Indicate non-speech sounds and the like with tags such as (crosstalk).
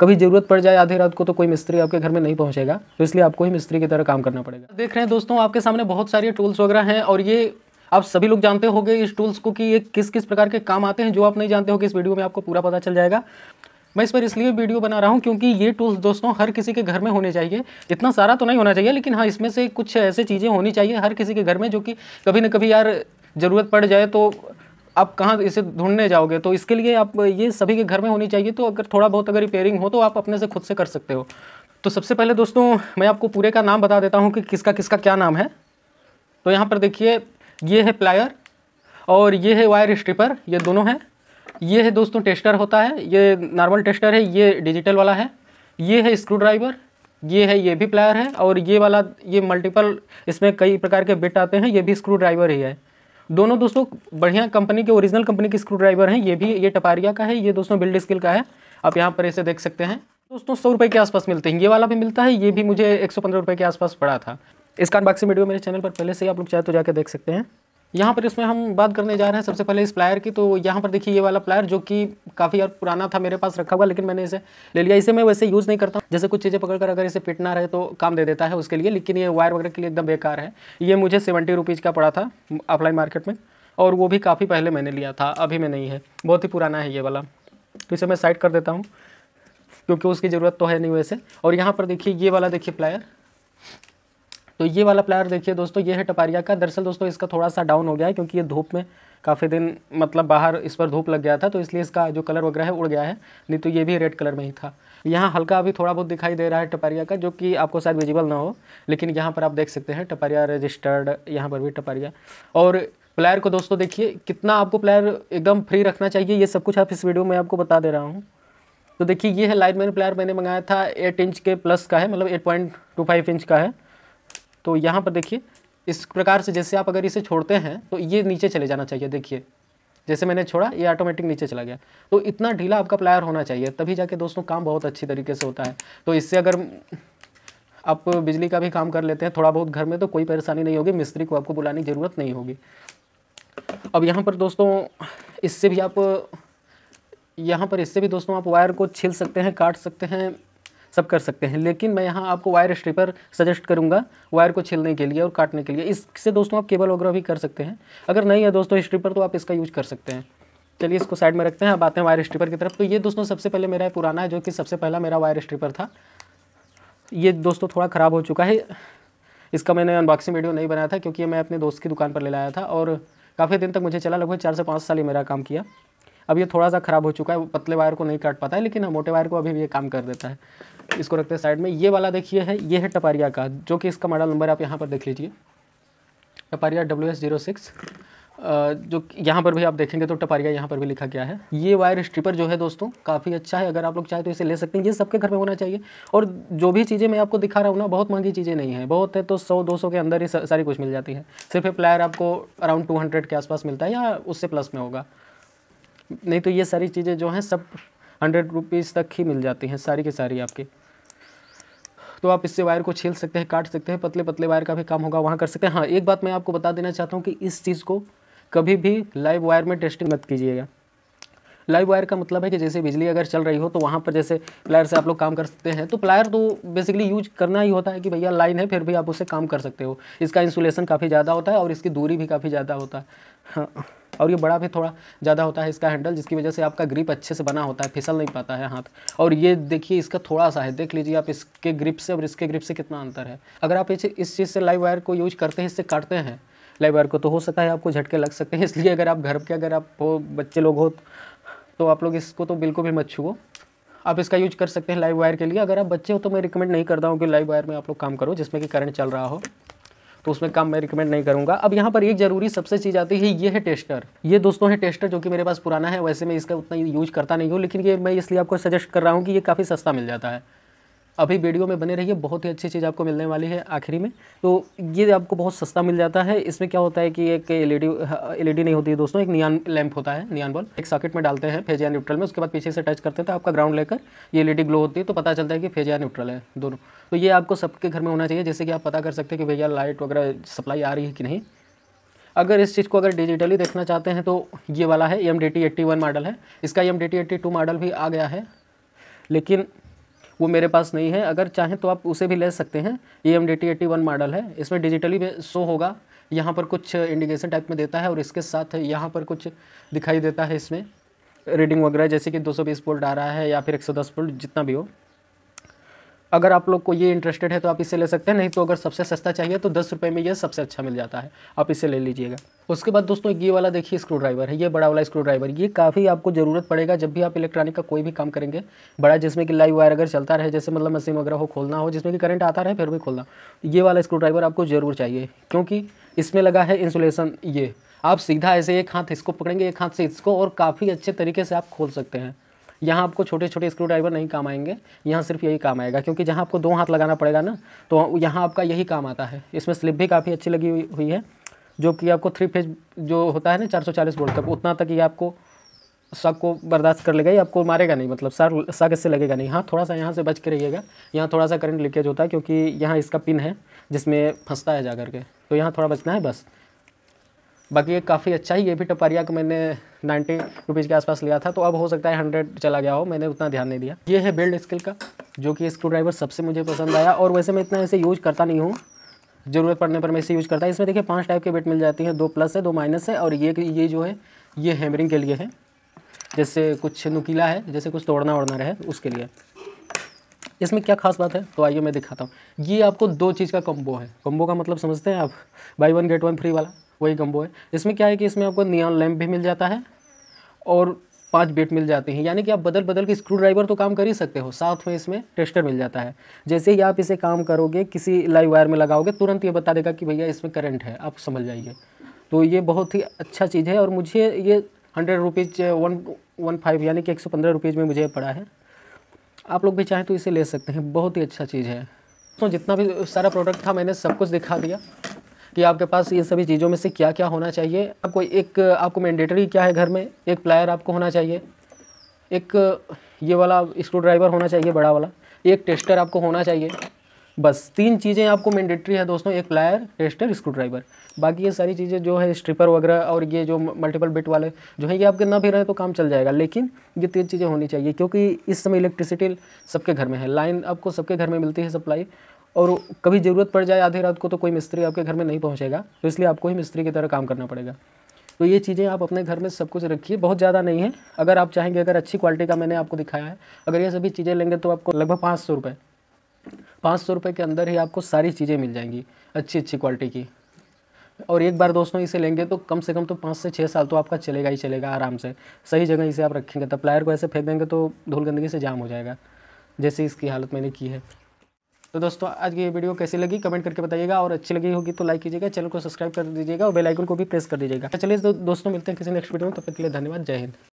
कभी ज़रूरत पड़ जाए आधी रात को तो कोई मिस्त्री आपके घर में नहीं पहुँचेगा तो इसलिए आपको ही मिस्त्री की तरह काम करना पड़ेगा देख रहे हैं दोस्तों आपके सामने बहुत सारे टूल्स वगैरह हैं और ये आप सभी लोग जानते होंगे इस टूल्स को कि ये किस किस प्रकार के काम आते हैं जो आप नहीं जानते होगे इस वीडियो में आपको पूरा पता चल जाएगा मैं इस पर इसलिए वीडियो बना रहा हूँ क्योंकि ये टूल्स दोस्तों हर किसी के घर में होने चाहिए इतना सारा तो नहीं होना चाहिए लेकिन हाँ इसमें से कुछ ऐसे चीज़ें होनी चाहिए हर किसी के घर में जो कि कभी ना कभी यार ज़रूरत पड़ जाए तो आप कहाँ इसे ढूंढने जाओगे तो इसके लिए आप ये सभी के घर में होनी चाहिए तो अगर थोड़ा बहुत अगर रिपेयरिंग हो तो आप अपने से खुद से कर सकते हो तो सबसे पहले दोस्तों मैं आपको पूरे का नाम बता देता हूँ कि किसका किसका क्या नाम है तो यहाँ पर देखिए ये है प्लायर और ये है वायर स्ट्रिपर ये दोनों हैं ये है दोस्तों टेस्टर होता है ये नॉर्मल टेस्टर है ये डिजिटल वाला है ये है स्क्रू ड्राइवर ये है ये भी प्लायर है और ये वाला ये मल्टीपल इसमें कई प्रकार के बिट आते हैं ये भी स्क्रू ड्राइवर ही है दोनों दोस्तों बढ़िया कंपनी के ओरिजिनल कंपनी के स्क्रू ड्राइवर हैं ये भी ये टपारिया का है ये दोस्तों बिल्ड स्किल का है आप यहाँ पर इसे देख सकते हैं दोस्तों सौ रुपये के आसपास मिलते हैं ये वाला भी मिलता है ये भी मुझे एक सौ पंद्रह रुपये के आसपास पड़ा था इसका अनबॉक्सिंग वीडियो मेरे चैनल पर पहले से ही आप लोग चाहे तो जाकर देख सकते हैं यहाँ पर इसमें हम बात करने जा रहे हैं सबसे पहले इस प्लायर की तो यहाँ पर देखिए ये वाला प्लायर जो कि काफ़ी यार पुराना था मेरे पास रखा हुआ लेकिन मैंने इसे ले लिया इसे मैं वैसे यूज़ नहीं करता जैसे कुछ चीज़ें पकड़ कर अगर इसे पिटना रहे तो काम दे देता है उसके लिए लेकिन ये वायर वगैरह के लिए एकदम बेकार है ये मुझे सेवेंटी रुपीज़ का पड़ा था ऑफलाइन मार्केट में और वो भी काफ़ी पहले मैंने लिया था अभी में नहीं है बहुत ही पुराना है ये वाला तो इसे मैं साइड कर देता हूँ क्योंकि उसकी ज़रूरत तो है नहीं वैसे और यहाँ पर देखिए ये वाला देखिए प्लायर तो ये वाला प्लायर देखिए दोस्तों ये है टपारिया का दरअसल दोस्तों इसका थोड़ा सा डाउन हो गया है क्योंकि ये धूप में काफ़ी दिन मतलब बाहर इस पर धूप लग गया था तो इसलिए इसका जो कलर वगैरह है उड़ गया है नहीं तो ये भी रेड कलर में ही था यहाँ हल्का अभी थोड़ा बहुत दिखाई दे रहा है टपारिया का जो कि आपको शायद विजिबल ना हो लेकिन यहाँ पर आप देख सकते हैं टपारिया रजिस्टर्ड यहाँ पर भी टपारिया और प्लेयर को दोस्तों देखिए कितना आपको प्लेयर एकदम फ्री रखना चाहिए ये सब कुछ आप इस वीडियो में आपको बता दे रहा हूँ तो देखिए ये है लाइट मैन प्लेयर मैंने मंगाया था एट इंच के प्लस का है मतलब eight point two five inch का है तो यहाँ पर देखिए इस प्रकार से जैसे आप अगर इसे छोड़ते हैं तो ये नीचे चले जाना चाहिए देखिए जैसे मैंने छोड़ा ये ऑटोमेटिक नीचे चला गया तो इतना ढीला आपका प्लायर होना चाहिए तभी जाके दोस्तों काम बहुत अच्छी तरीके से होता है तो इससे अगर आप बिजली का भी काम कर लेते हैं थोड़ा बहुत घर में तो कोई परेशानी नहीं होगी मिस्त्री को आपको बुलाने की ज़रूरत नहीं होगी अब यहाँ पर दोस्तों इससे भी आप यहाँ पर इससे भी दोस्तों आप वायर को छिल सकते हैं काट सकते हैं सब कर सकते हैं लेकिन मैं यहाँ आपको वायर स्ट्रिपर सजेस्ट करूँगा वायर को छीलने के लिए और काटने के लिए इससे दोस्तों आप केबल वगैरह भी कर सकते हैं अगर नहीं है दोस्तों स्ट्रिपर तो आप इसका यूज कर सकते हैं चलिए इसको साइड में रखते हैं अब आते हैं वायर स्ट्रिपर की तरफ तो ये दोस्तों सबसे पहले मेरा पुराना है जो कि सबसे पहला मेरा वायर स्ट्रिपर था ये दोस्तों थोड़ा ख़राब हो चुका है इसका मैंने अनबॉक्सिंग वीडियो नहीं बनाया था क्योंकि मैं अपने दोस्त की दुकान पर ले लाया था और काफ़ी दिन तक मुझे चला लगभग चार से पाँच साल ही मेरा काम किया अब ये थोड़ा सा ख़राब हो चुका है पतले वायर को नहीं काट पाता है लेकिन हाँ, मोटे वायर को अभी भी ये काम कर देता है इसको रखते हैं साइड में ये वाला देखिए है ये है टपारिया का जो कि इसका मॉडल नंबर आप यहाँ पर देख लीजिए Taparia W S zero six जो यहाँ पर भी आप देखेंगे तो टपारिया यहाँ पर भी लिखा गया है ये वायर स्ट्रिपर जो है दोस्तों काफ़ी अच्छा है अगर आप लोग चाहे तो इसे ले सकते हैं ये सबके घर में होना चाहिए और जो भी चीज़ें मैं आपको दिखा रहा हूँ ना बहुत महंगी चीज़ें नहीं है बहुत है तो सौ दो सौ के अंदर ही सारी कुछ मिल जाती है सिर्फ ये प्लायर आपको अराउंड टू हंड्रेड के आसपास मिलता है या उससे प्लस में होगा नहीं तो ये सारी चीज़ें जो हैं सब हंड्रेड रुपीज़ तक ही मिल जाती हैं सारी की सारी आपकी तो आप इससे वायर को छील सकते हैं काट सकते हैं पतले पतले वायर का भी काम होगा वहाँ कर सकते हैं हाँ एक बात मैं आपको बता देना चाहता हूँ कि इस चीज़ को कभी भी लाइव वायर में टेस्टिंग मत कीजिएगा लाइव वायर का मतलब है कि जैसे बिजली अगर चल रही हो तो वहाँ पर जैसे प्लायर से आप लोग काम कर सकते हैं तो प्लायर तो बेसिकली यूज करना ही होता है कि भैया लाइन है फिर भी आप उससे काम कर सकते हो इसका इंसुलेशन काफ़ी ज़्यादा होता है और इसकी दूरी भी काफ़ी ज़्यादा होता है हाँ और ये बड़ा भी थोड़ा ज़्यादा होता है इसका हैंडल जिसकी वजह से आपका ग्रिप अच्छे से बना होता है फिसल नहीं पाता है हाथ और ये देखिए इसका थोड़ा सा है देख लीजिए आप इसके ग्रिप से और इसके ग्रिप से कितना अंतर है अगर आप इस चीज़ से लाइव वायर को यूज करते हैं इससे काटते हैं लाइव वायर को तो हो सकता है आपको झटके लग सकते हैं (laughs) इसलिए अगर आप घर के अगर आप हो बच्चे लोग हो तो आप लोग इसको तो बिल्कुल भी मत छुओ आप इसका यूज कर सकते हैं लाइव वायर के लिए अगर आप बच्चे हो तो मैं रिकमेंड नहीं करता हूँ कि लाइव वायर में आप लोग काम करो जिसमें कि करंट चल रहा हो तो उसमें काम मैं रिकमेंड नहीं करूँगा अब यहाँ पर एक ज़रूरी सबसे चीज़ आती है ये है टेस्टर ये दोस्तों है टेस्टर जो कि मेरे पास पुराना है वैसे मैं इसका उतना यूज़ करता नहीं हूँ लेकिन ये मैं इसलिए आपको सजेस्ट कर रहा हूँ कि ये काफ़ी सस्ता मिल जाता है अभी वीडियो में बने रहिए बहुत ही अच्छी चीज़ आपको मिलने वाली है आखिरी में तो ये आपको बहुत सस्ता मिल जाता है इसमें क्या होता है कि एक एल ई नहीं होती है दोस्तों एक नियान लैम्प होता है नियान बॉल एक सॉकेट में डालते हैं फेजिया न्यूट्रल में उसके बाद पीछे से टच करते हैं तो आपका ग्राउंड लेकर ये एल ग्लो होती है तो पता चलता है कि फेजिया न्यूट्रल है दोनों तो ये आपको सबके घर में होना चाहिए जैसे कि आप पता कर सकते हैं कि भैया लाइट वगैरह सप्लाई आ रही है कि नहीं अगर इस चीज़ को अगर डिजिटली देखना चाहते हैं तो ये वाला है M D T eighty one model है इसका M D T eighty two model भी आ गया है लेकिन वो मेरे पास नहीं है अगर चाहें तो आप उसे भी ले सकते हैं E M D T eighty one model है इसमें डिजिटली शो होगा यहाँ पर कुछ इंडिकेशन टाइप में देता है और इसके साथ यहाँ पर कुछ दिखाई देता है इसमें रीडिंग वगैरह जैसे कि 220 वोल्ट आ रहा है या फिर 110 वोल्ट जितना भी हो अगर आप लोग को ये इंटरेस्टेड है तो आप इसे ले सकते हैं नहीं तो अगर सबसे सस्ता चाहिए तो दस रुपये में ये सबसे अच्छा मिल जाता है आप इसे ले लीजिएगा उसके बाद दोस्तों ये वाला देखिए स्क्रू ड्राइवर है ये बड़ा वाला स्क्रू ड्राइवर ये काफ़ी आपको ज़रूरत पड़ेगा जब भी आप इलेक्ट्रॉनिक का कोई भी काम करेंगे बड़ा जिसमें कि लाइव वायर अगर चलता रहे जैसे मतलब मशीन वगैरह हो खोलना हो जिसमें कि करंट आता रहे फिर भी खोलना ये वाला स्क्रू ड्राइवर आपको ज़रूर चाहिए क्योंकि इसमें लगा है इंसुलेशन ये आप सीधा ऐसे एक हाथ इसको पकड़ेंगे एक हाथ से इसको और काफ़ी अच्छे तरीके से आप खोल सकते हैं यहाँ आपको छोटे छोटे स्क्रू ड्राइवर नहीं काम आएंगे यहाँ सिर्फ यही काम आएगा क्योंकि जहाँ आपको दो हाथ लगाना पड़ेगा ना तो यहाँ आपका यही काम आता है इसमें स्लिप भी काफ़ी अच्छी लगी हुई है जो कि आपको थ्री फेज जो होता है ना 440 वोल्ट तक उतना तक ही आपको शक को बर्दाश्त कर लेगा ये आपको मारेगा नहीं मतलब सर शक इससे लगेगा नहीं हाँ थोड़ा सा यहाँ से बच के रहिएगा यहाँ थोड़ा सा करंट लीकेज होता है क्योंकि यहाँ इसका पिन है जिसमें फंसता है जा करके तो यहाँ थोड़ा बचना है बस बाकी ये काफ़ी अच्छा ही ये भी टपारिया का मैंने नाइन्टी रुपीज़ के आसपास लिया था तो अब हो सकता है हंड्रेड चला गया हो मैंने उतना ध्यान नहीं दिया ये है बेल्ट स्किल का जो कि स्क्रू ड्राइवर सबसे मुझे पसंद आया और वैसे मैं इतना ऐसे यूज़ करता नहीं हूँ ज़रूरत पड़ने पर मैं इसे यूज़ करता है इसमें देखिए पांच टाइप के बेट मिल जाती हैं दो प्लस है दो माइनस है और ये ये जो है ये हैमरिंग के लिए है जैसे कुछ नुकीला है जैसे कुछ तोड़ना ओढ़ना रहे उसके लिए इसमें क्या खास बात है तो आइए मैं दिखाता हूँ ये आपको दो चीज़ का कम्बो है कम्बो का मतलब समझते हैं आप buy one get one free वाला वही कम्बो है इसमें क्या है कि इसमें आपको नियॉन लैम्प भी मिल जाता है और पाँच बेट मिल जाते हैं यानी कि आप बदल बदल के स्क्रू ड्राइवर तो काम कर ही सकते हो साथ में इसमें टेस्टर मिल जाता है जैसे ही आप इसे काम करोगे किसी लाइव वायर में लगाओगे तुरंत ये बता देगा कि भैया इसमें करंट है आप समझ जाइए तो ये बहुत ही अच्छा चीज़ है और मुझे ये hundred rupees one one five यानी कि एक सौ पंद्रह रुपीज़ में मुझे पड़ा है आप लोग भी चाहें तो इसे ले सकते हैं बहुत ही अच्छा चीज़ है तो जितना भी सारा प्रोडक्ट था मैंने सब कुछ दिखा दिया कि आपके पास ये सभी चीज़ों में से क्या क्या होना चाहिए आपको एक आपको मैंडेटरी क्या है घर में एक प्लायर आपको होना चाहिए एक ये वाला स्क्रू ड्राइवर होना चाहिए बड़ा वाला एक टेस्टर आपको होना चाहिए बस तीन चीज़ें आपको मैंडेटरी है दोस्तों एक प्लायर टेस्टर स्क्रू ड्राइवर बाकी ये सारी चीज़ें जो है स्ट्रिपर वगैरह और ये जो मल्टीपल बिट वाले जो है ये आपके ना भी रहे तो काम चल जाएगा लेकिन ये तीन चीज़ें होनी चाहिए क्योंकि इस समय इलेक्ट्रिसिटी सबके घर में है लाइन आपको सबके घर में मिलती है सप्लाई और कभी ज़रूरत पड़ जाए आधी रात को तो कोई मिस्त्री आपके घर में नहीं पहुँचेगा तो इसलिए आपको ही मिस्त्री की तरह काम करना पड़ेगा तो ये चीज़ें आप अपने घर में सब कुछ रखिए बहुत ज़्यादा नहीं है अगर आप चाहेंगे अगर अच्छी क्वालिटी का मैंने आपको दिखाया है अगर ये सभी चीज़ें लेंगे तो आपको लगभग पाँच सौ रुपये पाँच सौ रुपये के अंदर ही आपको सारी चीज़ें मिल जाएंगी अच्छी अच्छी क्वालिटी की और एक बार दोस्तों इसे लेंगे तो कम से कम तो पाँच से छः साल तो आपका चलेगा ही चलेगा आराम से सही जगह इसे आप रखेंगे तब प्लायर को ऐसे फेंक देंगे तो धूल गंदगी से जाम हो जाएगा जैसे इसकी हालत मैंने की है तो दोस्तों आज की ये वीडियो कैसी लगी कमेंट करके बताइएगा और अच्छी लगी होगी तो लाइक कीजिएगा चैनल को सब्सक्राइब कर दीजिएगा और बेलाइकन को भी प्रेस कर दीजिएगा तो चलिए दो, दोस्तों मिलते हैं किसी नेक्स्ट वीडियो में तब तो तक के लिए धन्यवाद जय हिंद